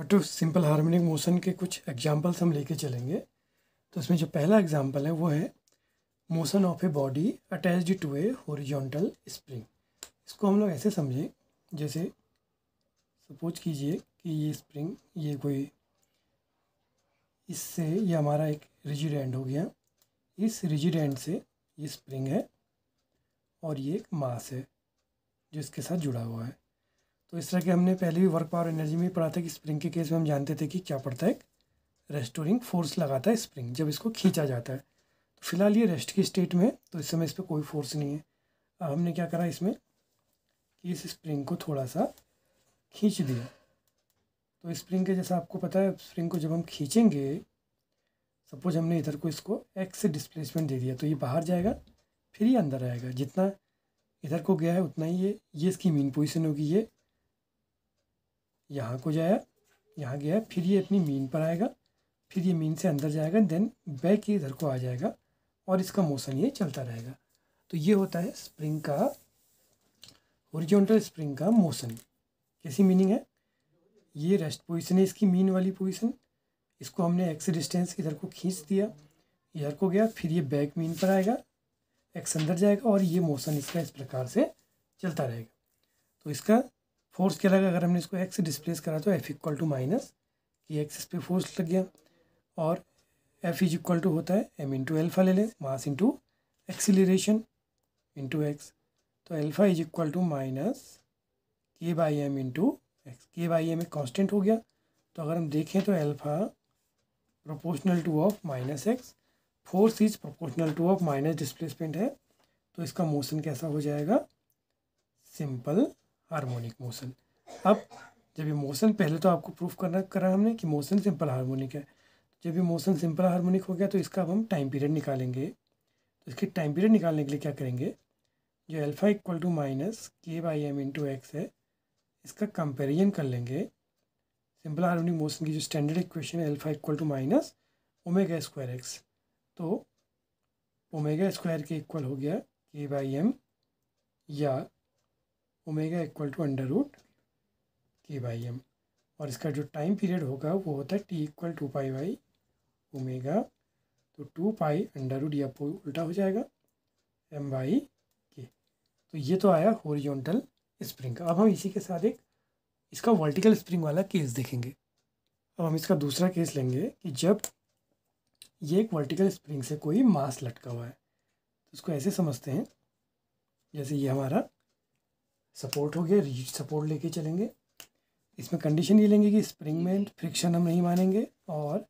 but simple harmonic motion के कुछ examples हम लेके चलेंगे तो इसमें जो पहला एग्जाम्पल है वो है motion of a body attached to a horizontal spring इसको हम लोग ऐसे समझें जैसे सपोज कीजिए कि ये स्प्रिंग ये कोई इससे ये हमारा एक रिजिड एंड हो गया इस रिजिड एंड से ये स्प्रिंग है और ये एक मास है जो इसके साथ जुड़ा हुआ है तो इस तरह के हमने पहले भी वर्क पावर एनर्जी में पढ़ा था कि स्प्रिंग के केस में हम जानते थे कि क्या पड़ता है एक रेस्टोरिंग फोर्स लगाता है स्प्रिंग जब इसको खींचा जाता है तो फिलहाल ये रेस्ट की स्टेट में तो इस समय इस पर कोई फोर्स नहीं है अब हमने क्या करा इसमें कि इस स्प्रिंग को थोड़ा सा खींच दिया तो स्प्रिंग के जैसा आपको पता है स्प्रिंग को जब हम खींचेंगे सपोज हमने इधर को इसको एक्स से डिस्प्लेसमेंट दे दिया तो ये बाहर जाएगा फिर ये अंदर आएगा जितना इधर को गया है उतना ही ये ये इसकी मेन पोजिशन होगी ये यहाँ को जाया यहाँ गया फिर ये अपनी मीन पर आएगा फिर ये मीन से अंदर जाएगा देन बैक ये इधर को आ जाएगा और इसका मोशन ये चलता रहेगा तो ये होता है स्प्रिंग का हॉरिजॉन्टल स्प्रिंग का मोशन कैसी मीनिंग है ये रेस्ट पोजिशन है इसकी मीन वाली पोजिशन इसको हमने एक्स डिस्टेंस इधर को खींच दिया इधर को गया फिर ये बैक मीन पर आएगा एक्स अंदर जाएगा और ये मोशन इसका इस प्रकार से चलता रहेगा तो इसका फोर्स क्या लगा अगर हमने इसको एक्स डिस्प्लेस करा तो F equal to minus K axis पे फोर्स लग गया और एफ इज इक्वल टू होता है एम इंटू एल्फा ले लें mass into acceleration into X तो alpha is equal to minus K by M into X K by M एक कॉन्स्टेंट हो गया तो अगर हम देखें तो alpha proportional to of minus X force is proportional to of minus displacement है तो इसका मोशन कैसा हो जाएगा सिंपल हारमोनिक मोशन अब जब ये मोशन पहले तो आपको प्रूफ करना करा हमने कि मोशन सिंपल हारमोनिक है जब ये मोशन सिंपल हारमोनिक हो गया तो इसका अब हम टाइम पीरियड निकालेंगे तो इसके टाइम पीरियड निकालने के लिए क्या करेंगे जो alpha equal to minus K by M into X है इसका कंपेरिजन कर लेंगे सिंपल हारमोनिक मोशन की जो स्टैंडर्ड इक्वेशन है alpha equal to minus omega square X तो ओमेगा स्क्वायर के इक्वल हो गया के बाई एम या omega equal to under root K by M और इसका जो टाइम पीरियड होगा वो होता है T equal to pi by omega तो टू पाई अंडर रूट या उल्टा हो जाएगा एम बाई के तो ये तो आया होरिजोनटल स्प्रिंग का अब हम इसी के साथ एक इसका वर्टिकल स्प्रिंग वाला केस देखेंगे अब हम इसका दूसरा केस लेंगे कि जब ये एक वर्टिकल स्प्रिंग से कोई मास लटका हुआ है तो इसको ऐसे समझते हैं जैसे ये हमारा सपोर्ट हो गया रीच सपोर्ट लेके चलेंगे इसमें कंडीशन ये लेंगे कि स्प्रिंग में फ्रिक्शन हम नहीं मानेंगे और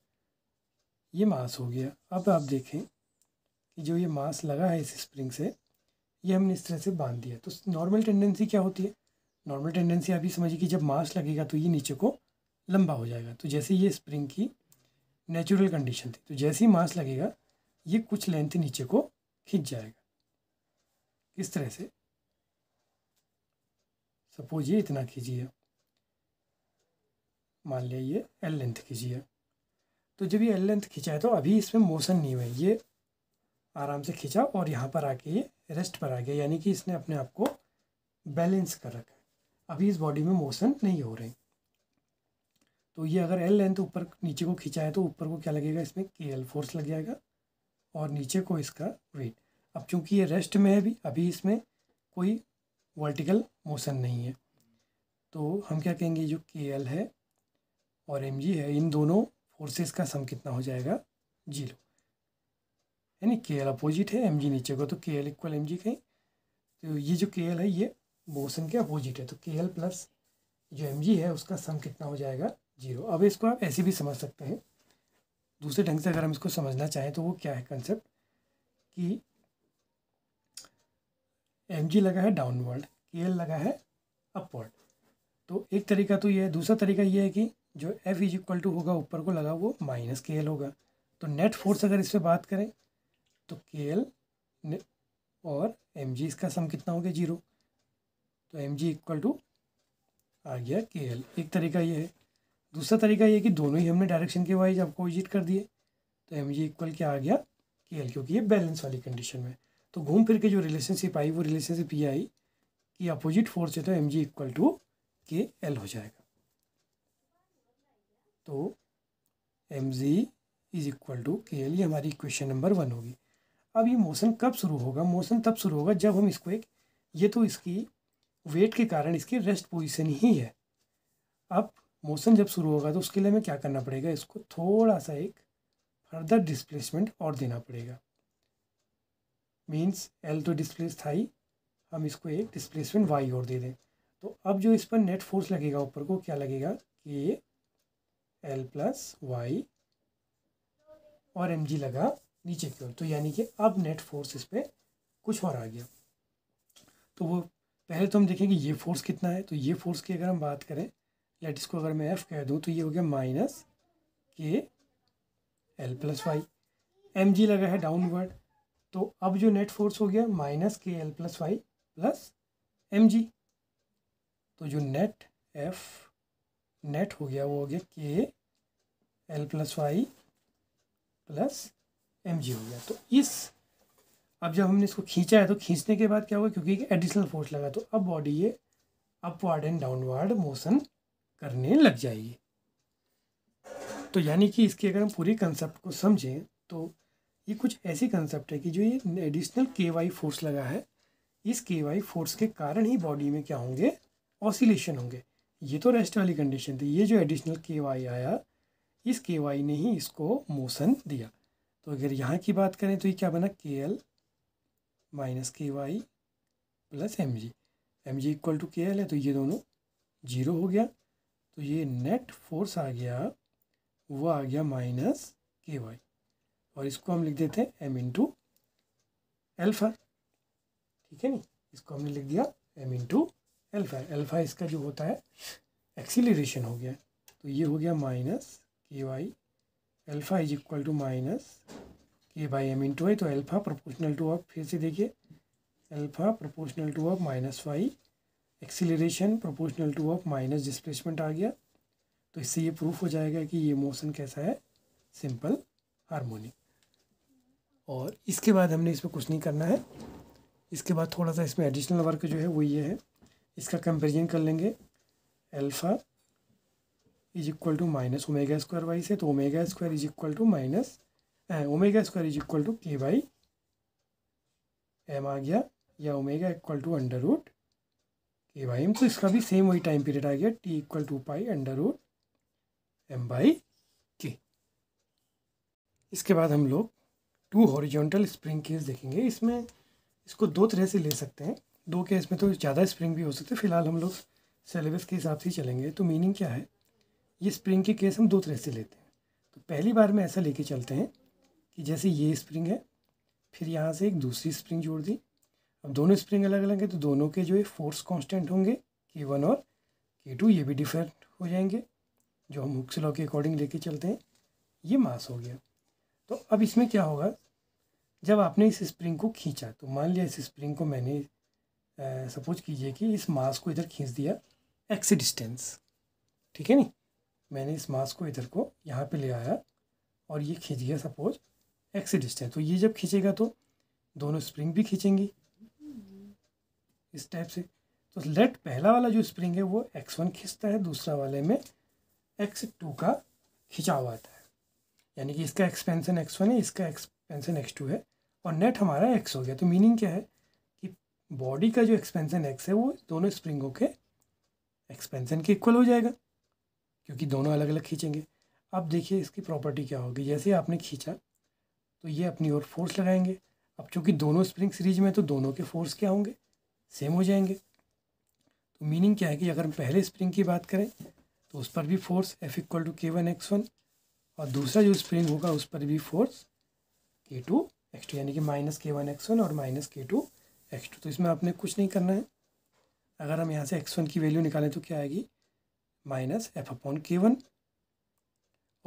ये मास हो गया अब आप देखें कि जो ये मास लगा है इस स्प्रिंग से ये हमने इस तरह से बांध दिया तो नॉर्मल टेंडेंसी क्या होती है नॉर्मल टेंडेंसी आप ये समझिए कि जब मास लगेगा तो ये नीचे को लंबा हो जाएगा तो जैसे ये स्प्रिंग की नेचुरल कंडीशन थी तो जैसे ही मास लगेगा ये कुछ लेंथ नीचे को खींच जाएगा इस तरह से सपोज तो ये इतना कीजिए मान लिया ये एल लेंथ कीजिए तो जब ये एल लेंथ खींचा है तो अभी इसमें मोशन नहीं हुआ ये आराम से खींचा और यहाँ पर आके ये रेस्ट पर आ गया यानी कि इसने अपने आप को बैलेंस कर रखा है अभी इस बॉडी में मोशन नहीं हो रहे तो ये अगर एल लेंथ ऊपर नीचे को खींचा है तो ऊपर को क्या लगेगा इसमें के एल फोर्स लग जाएगा और नीचे को इसका वेट अब चूंकि ये रेस्ट में है भी अभी इसमें कोई वर्टिकल मोशन नहीं है तो हम क्या कहेंगे जो के एल है और एम जी है इन दोनों फोर्सेस का सम कितना हो जाएगा जीरो यानी के एल अपोजिट है एम जी नीचे को तो K L equal M G कहीं तो ये जो के एल है ये मोशन के अपोजिट है तो के एल प्लस जो एम जी है उसका सम कितना हो जाएगा जीरो अब इसको आप ऐसे भी समझ सकते हैं दूसरे ढंग से अगर हम इसको समझना चाहें तो वो क्या है कंसेप्ट कि एम जी लगा है डाउनवर्ड कि एल लगा है अपवर्ड तो एक तरीका तो ये है दूसरा तरीका ये है कि जो एफ इज इक्वल टू होगा ऊपर को लगा वो माइनस के एल होगा तो नेट फोर्स अगर इस पर बात करें तो के एल और एम जी इसका सम कितना हो गया जीरो तो एम जी इक्वल टू आ गया के एल एक तरीका ये है दूसरा तरीका ये कि दोनों ही हमने डायरेक्शन के वाइज आपको विजिट कर दिए तो एम जी इक्वल क्या आ गया के एल क्योंकि ये बैलेंस वाली कंडीशन में तो घूम फिर के जो रिलेशनशिप आई वो रिलेशनशिप ये आई ये अपोजिट फोर्स है तो M G equal to K L हो जाएगा तो M G is equal to K L ये हमारी इक्वेशन नंबर वन होगी अब ये मोशन कब शुरू होगा मोशन तब शुरू होगा जब हम इसको एक ये तो इसकी वेट के कारण इसकी रेस्ट पोजिशन ही है अब मोशन जब शुरू होगा तो उसके लिए हमें क्या करना पड़ेगा इसको थोड़ा सा एक फर्दर डिस्प्लेसमेंट और देना पड़ेगा मीन्स एल तो डिस्प्लेस था ही हम इसको एक डिस्प्लेसमेंट वाई और दे दें तो अब जो इस पर नेट फोर्स लगेगा ऊपर को क्या लगेगा के एल प्लस वाई और एम जी लगा नीचे की ओर तो यानी कि अब नेट फोर्स इस पर कुछ और आ गया तो वो पहले तो हम देखेंगे ये फोर्स कितना है तो ये फोर्स की अगर हम बात करें लेट इसको अगर मैं एफ़ कह दूँ तो ये हो गया minus K L plus Y M G लगा है डाउनवर्ड तो अब जो नेट फोर्स हो गया minus K L plus Y plus M G तो जो नेट एफ नेट हो गया वो हो गया K L plus Y plus M G हो गया तो इस अब जब हमने इसको खींचा है तो खींचने के बाद क्या हुआ क्योंकि एक एडिशनल फोर्स लगा तो अब बॉडी ये अपवर्ड एंड डाउनवर्ड मोशन करने लग जाएगी तो यानी कि इसके अगर हम पूरी कंसेप्ट को समझें तो ये कुछ ऐसी कंसेप्ट है कि जो ये एडिशनल के वाई फोर्स लगा है इस के वाई फोर्स के कारण ही बॉडी में क्या होंगे ऑसिलेशन होंगे ये तो रेस्ट वाली कंडीशन थी ये जो एडिशनल के वाई आया इस के वाई ने ही इसको मोशन दिया तो अगर यहाँ की बात करें तो ये क्या बना K L minus K Y plus M G M G equal to K L है तो ये दोनों जीरो हो गया तो ये नेट फोर्स आ गया वो आ गया माइनस के वाई और इसको हम लिख देते हैं एम इंटू एल्फा ठीक है नहीं इसको हमने लिख दिया M into alpha alpha इसका जो होता है एक्सीलरेशन हो गया तो ये हो गया minus K Y alpha is equal to minus K by M into Y तो एल्फा प्रोपोर्शनल टू ऑफ फिर से देखिए alpha proportional to of minus Y acceleration proportional to of minus displacement आ गया तो इससे ये प्रूफ हो जाएगा कि ये मोशन कैसा है सिंपल हारमोनिक और इसके बाद हमने इसमें कुछ नहीं करना है इसके बाद थोड़ा सा इसमें एडिशनल वर्क जो है वो ये है इसका कंपेरिजन कर लेंगे alpha is equal to minus omega square Y से तो omega square is equal to minus omega square is equal to K Y M आ गया या omega equal to under root K Y M तो इसका भी सेम वही time period आ गया T equal to pi under root M by K इसके बाद हम लोग टू हॉरिजॉन्टल स्प्रिंग केस देखेंगे इसमें इसको दो तरह से ले सकते हैं दो के इसमें तो ज़्यादा स्प्रिंग भी हो सकते हैं फिलहाल हम लोग सिलेबस के हिसाब से चलेंगे तो मीनिंग क्या है ये स्प्रिंग के केस हम दो तरह से लेते हैं तो पहली बार में ऐसा लेके चलते हैं कि जैसे ये स्प्रिंग है फिर यहाँ से एक दूसरी स्प्रिंग जोड़ दी अब दोनों स्प्रिंग अलग अलग है तो दोनों के जो है फोर्स कॉन्स्टेंट होंगे के वन और के टू ये भी डिफरेंट हो जाएंगे जो हम हुक्स लॉ के अकॉर्डिंग लेके चलते हैं ये मास हो गया तो अब इसमें क्या होगा जब आपने इस स्प्रिंग को खींचा तो मान लिया इस स्प्रिंग को मैंने सपोज कीजिए कि इस मास को इधर खींच दिया एक्सी डिस्टेंस ठीक है नहीं मैंने इस मास को इधर को यहाँ पे ले आया और ये खींच गया सपोज एक्सी डिस्टेंस तो ये जब खींचेगा तो दोनों स्प्रिंग भी खींचेंगी इस टाइप से तो लेट पहला वाला जो स्प्रिंग है वो एक्स वन खींचता है दूसरा वाले में एक्स टू का खिंचाव आता है यानी कि इसका एक्सपेंसन एक्स वन है इसका एक्सपेंसन एक्स टू है और नेट हमारा एक्स हो गया तो मीनिंग क्या है कि बॉडी का जो एक्सपेंसन एक्स है वो दोनों स्प्रिंगों के एक्सपेंसन के इक्वल हो जाएगा क्योंकि दोनों अलग अलग खींचेंगे अब देखिए इसकी प्रॉपर्टी क्या होगी जैसे आपने खींचा तो ये अपनी ओर फोर्स लगाएंगे अब चूँकि दोनों स्प्रिंग सीरीज में तो दोनों के फोर्स क्या होंगे सेम हो जाएंगे तो मीनिंग क्या है कि अगर हम पहले स्प्रिंग की बात करें तो उस पर भी force F equal to K one X one और दूसरा जो स्प्रिंग होगा उस पर भी फोर्स के टू एक्स टू यानी कि minus K one X one और minus K two X two तो इसमें आपने कुछ नहीं करना है अगर हम यहाँ से एक्स वन की वैल्यू निकालें तो क्या आएगी minus F upon K one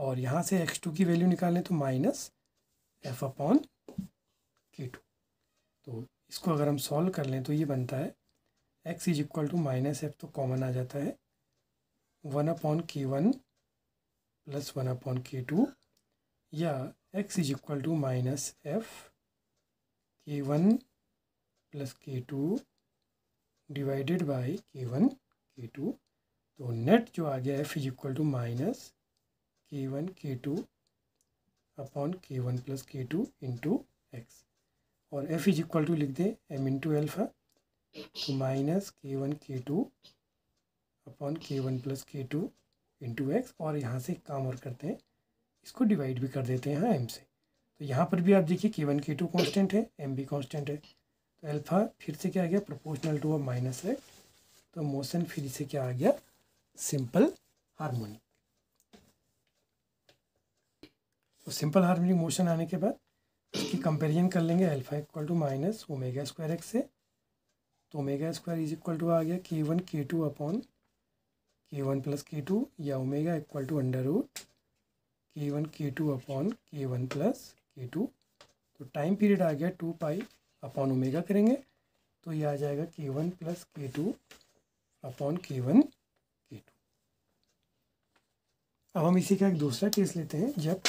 और यहाँ से एक्स टू की वैल्यू निकालें तो minus F upon K two तो इसको अगर हम सॉल्व कर लें तो ये बनता है X is equal to minus F तो कॉमन आ जाता है one upon K one plus one upon K two या x is equal to minus f k1 plus K two divided by K one K two तो net जो आ गया F is equal to minus K one K two upon K one plus K two into X और F is equal to लिख दें M into alpha तो minus K one K two upon K one plus K two into X और यहाँ से काम और करते हैं इसको डिवाइड भी कर देते हैं एम हाँ, से तो यहाँ पर भी आप देखिए K one K two constant है एम भी कॉन्स्टेंट है तो अल्फ़ा फिर से क्या आ गया प्रोपोर्शनल टू और माइनस है तो मोशन फिर से क्या आ गया सिंपल हारमोनिक तो सिंपल हारमोनिक मोशन आने के बाद इसकी कंपेरिजन कर लेंगे alpha equal to minus omega square X से तो omega square is equal to आ गया K one K two upon K one plus K two या omega equal to under root K one K two upon K one plus K two तो time period आ गया two pi upon omega करेंगे तो ये आ जाएगा K one plus K two upon K one K two अब हम इसी का एक दूसरा केस लेते हैं जब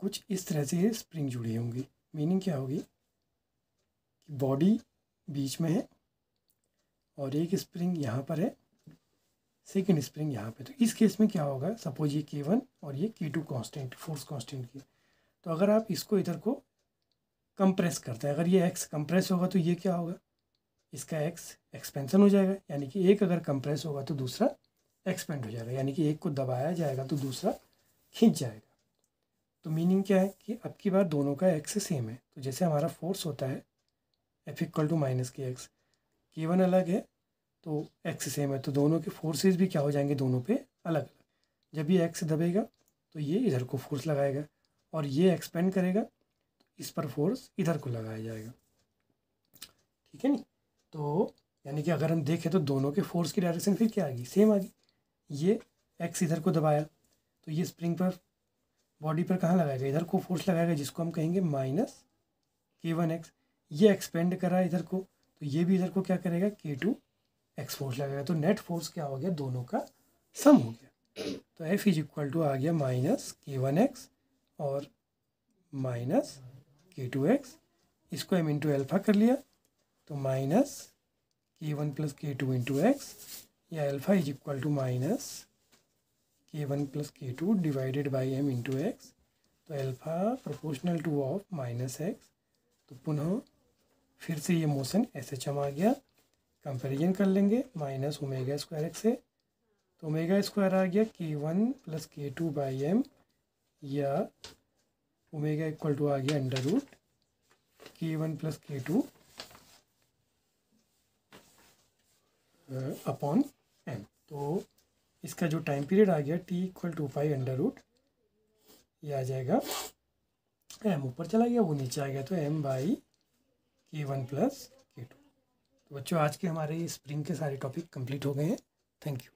कुछ इस तरह से स्प्रिंग जुड़ी होंगी मीनिंग क्या होगी कि बॉडी बीच में है और एक स्प्रिंग यहाँ पर है सेकेंड स्प्रिंग यहाँ पे तो इस केस में क्या होगा सपोज ये के वन और ये के टू कॉन्स्टेंट फोर्स कॉन्स्टेंट की तो अगर आप इसको इधर को कंप्रेस करते हैं अगर ये एक्स कंप्रेस होगा तो ये क्या होगा इसका एक्स एक्सपेंसन हो जाएगा यानी कि एक अगर कंप्रेस होगा तो दूसरा एक्सपेंड हो जाएगा यानी कि एक को दबाया जाएगा तो दूसरा खींच जाएगा तो मीनिंग क्या है कि अब की बार दोनों का एक्स सेम है तो जैसे हमारा फोर्स होता है F equal to minus K X K one अलग है तो एक्स सेम है तो दोनों के फोर्सेस भी क्या हो जाएंगे दोनों पे अलग अलग जब ये एक्स दबेगा तो ये इधर को फोर्स लगाएगा और ये एक्सपेंड करेगा तो इस पर फोर्स इधर को लगाया जाएगा ठीक है नहीं तो यानी कि अगर हम देखें तो दोनों के फोर्स की डायरेक्शन फिर क्या आ गई सेम आ गई ये एक्स इधर को दबाया तो ये स्प्रिंग पर बॉडी पर कहाँ लगाएगा इधर को फोर्स लगाएगा जिसको हम कहेंगे माइनस के वन एक्स ये एक्सपेंड करा इधर को तो ये भी इधर को क्या करेगा के टू एक्सपोर्ट लगेगा तो नेट फोर्स क्या हो गया दोनों का सम हो गया तो एफ इज इक्वल टू आ गया माइनस के वन एक्स और माइनस के टू एक्स इसको एम इंटू एल्फा कर लिया तो minus K one plus K two into X या alpha is equal to minus K one plus K two divided by M into X तो alpha proportional to of minus X तो पुनः फिर से ये मोशन एस एच एम आ गया comparison कर लेंगे माइनस ओमेगा स्क्वायर एक्स से तो ओमेगा स्क्वायर आ गया K one plus K two by M या ओमेगा इक्वल टू आ गया under root K one plus K two upon M तो इसका जो टाइम पीरियड आ गया T equal to five under root ये आ जाएगा एम ऊपर चला गया वो नीचे आ गया तो M by K one plus बच्चों आज के हमारे स्प्रिंग के सारे टॉपिक कंप्लीट हो गए हैं थैंक यू